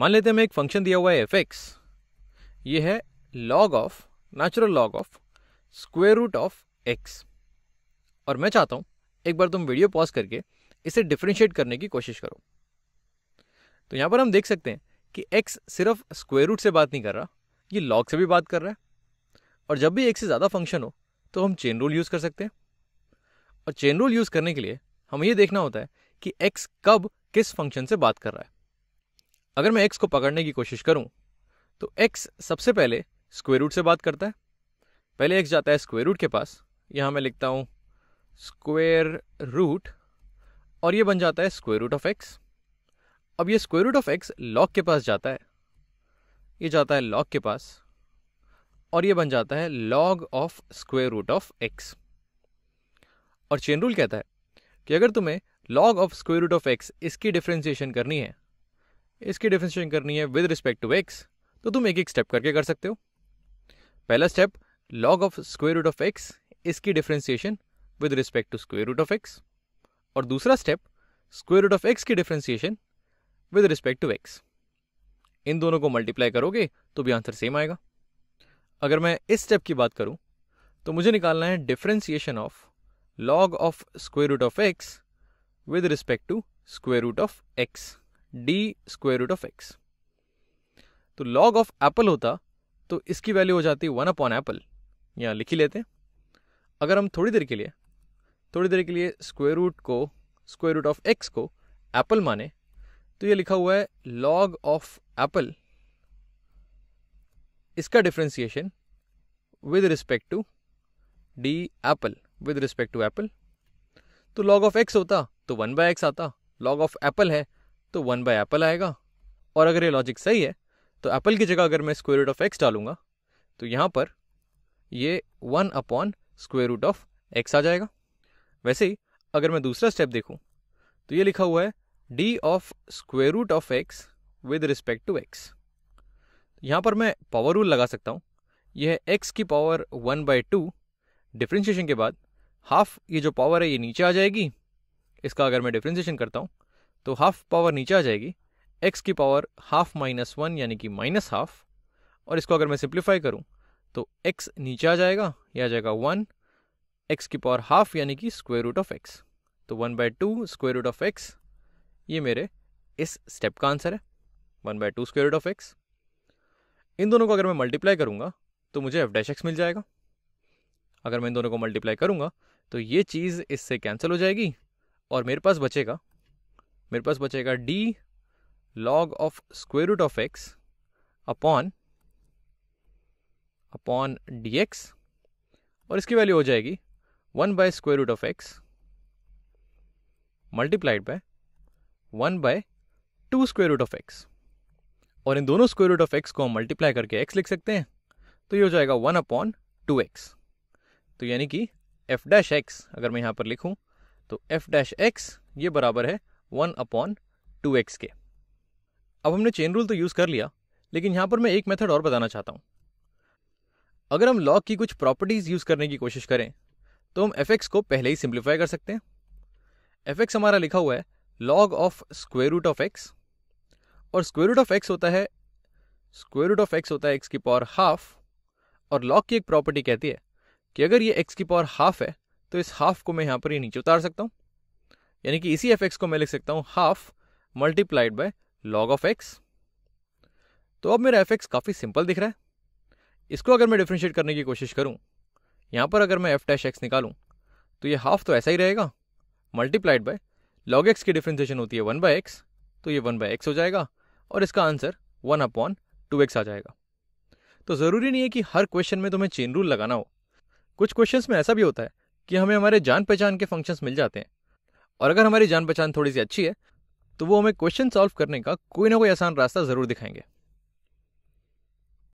मान लेते हैं हमें एक फंक्शन दिया हुआ है एफ एक्स ये है log of natural log of square root of x और मैं चाहता हूँ एक बार तुम वीडियो पॉज करके इसे डिफ्रेंशिएट करने की कोशिश करो तो यहाँ पर हम देख सकते हैं कि एक्स सिर्फ स्क्वेयर रूट से बात नहीं कर रहा ये लॉग से भी बात कर रहा है और जब भी एक से ज़्यादा फंक्शन हो तो हम चेन रूल यूज़ कर सकते हैं और चेन रूल यूज़ करने के लिए हमें ये देखना होता है कि एक्स कब किस फंक्शन से बात कर रहा है अगर मैं एक्स को पकड़ने की कोशिश करूं तो एक्स सबसे पहले स्क्वेयर रूट से बात करता है पहले एक्स जाता है स्क्वेयर रूट के पास यहां मैं लिखता हूं स्क्वेयर रूट और ये बन जाता है स्क्वेयर रूट ऑफ एक्स अब ये square root of x log के पास जाता है ये जाता है लॉग के पास और ये बन जाता है log of square root of x और चेन रूल कहता है कि अगर तुम्हें log of square root of x इसकी डिफ्रेंसिएशन करनी है इसकी डिफ्रेंशिएशन करनी है विद रिस्पेक्ट टू एक्स तो तुम एक एक स्टेप करके कर सकते हो पहला step log of square root of x इसकी differentiation with respect to square root of x और दूसरा step square root of x की differentiation with respect to x इन दोनों को मल्टीप्लाई करोगे तो भी आंसर सेम आएगा अगर मैं इस स्टेप की बात करूं तो मुझे निकालना है differentiation of log of square root of x with respect to square root of x d square root of x तो लॉग ऑफ एप्पल होता तो इसकी वैल्यू हो जाती वन अपॉन एप्पल यहाँ लिख ही लेते अगर हम थोड़ी देर के लिए थोड़ी देर के लिए स्क्वायर रूट को स्क्वायर रूट ऑफ एक्स को एप्पल माने तो ये लिखा हुआ है लॉग ऑफ एप्पल इसका differentiation with respect to d apple with respect to apple तो लॉग ऑफ एक्स होता तो वन बाय एक्स आता लॉग ऑफ एप्पल है तो वन बाय एप्पल आएगा और अगर ये लॉजिक सही है तो एप्पल की जगह अगर मैं स्क्वायर रूट ऑफ एक्स डालूंगा तो यहाँ पर ये one upon square root of x आ जाएगा वैसे ही अगर मैं दूसरा स्टेप देखूँ तो ये लिखा हुआ है d of square root of x with respect to x यहाँ पर मैं पावर रूल लगा सकता हूँ यह एक्स की power one by two differentiation के बाद हाफ ये जो पावर है ये नीचे आ जाएगी इसका अगर मैं डिफ्रेंशिएशन करता हूँ तो हाफ पावर नीचे आ जाएगी एक्स की पावर हाफ माइनस वन यानी कि माइनस हाफ और इसको अगर मैं सिंप्लीफाई करूँ तो एक्स नीचे आ जाएगा यह आ जाएगा वन एक्स की पावर हाफ यानी कि स्क्वायर रूट ऑफ एक्स तो one by two square root of x ये मेरे इस स्टेप का आंसर है one by two square root of x इन दोनों को अगर मैं मल्टीप्लाई करूँगा तो मुझे एफ डैश एक्स मिल जाएगा अगर मैं इन दोनों को मल्टीप्लाई करूँगा तो ये चीज़ इससे कैंसिल हो जाएगी और मेरे पास बचेगा मेरे पास बचेगा d log of square root of x upon upon d x और इसकी वैल्यू हो जाएगी one by square root of x multiplied by one by two square root of x और इन दोनों स्क्वेयर रूट ऑफ एक्स को हम multiply करके एक्स लिख सकते हैं तो ये हो जाएगा वन अपॉन टू एक्स तो यानी कि एफ डैश एक्स अगर मैं यहाँ पर लिखूँ तो एफ डैश एक्स ये बराबर है वन अपॉन टू एक्स के अब हमने चेन रूल तो यूज़ कर लिया लेकिन यहां पर मैं एक मेथड और बताना चाहता हूं अगर हम लॉग की कुछ प्रॉपर्टीज़ यूज़ करने की कोशिश करें तो हम एफ को पहले ही सिंप्लीफाई कर सकते हैं एफ हमारा लिखा हुआ है log of square root of x और स्क्वेयर रूट ऑफ एक्स होता है स्क्वेयर रूट ऑफ एक्स होता है एक्स की पावर हाफ और लॉग की एक प्रॉपर्टी कहती है कि अगर ये एक्स की पावर हाफ है तो इस हाफ को मैं यहाँ पर ही नीचे उतार सकता हूँ यानी कि इसी एफ एक्स को मैं लिख सकता हूँ half multiplied by log of x तो अब मेरा एफ एक्स काफ़ी सिंपल दिख रहा है इसको अगर मैं डिफ्रेंशिएट करने की कोशिश करूँ यहाँ पर अगर मैं एफ डैश एक्स निकालूँ तो ये हाफ तो ऐसा ही रहेगा मल्टीप्लाइड बाय लॉग एक्स की डिफ्रेंशिएशन होती है वन बाय एक्स तो ये वन बाय एक्स हो जाएगा और इसका answer one upon two x आ जाएगा तो ज़रूरी नहीं है कि हर क्वेश्चन में तुम्हें चेन रूल लगाना हो कुछ क्वेश्चंस में ऐसा भी होता है कि हमें हमारे जान पहचान के फंक्शंस मिल जाते हैं और अगर हमारी जान पहचान थोड़ी सी अच्छी है तो वो हमें क्वेश्चन सॉल्व करने का कोई ना कोई आसान रास्ता ज़रूर दिखाएंगे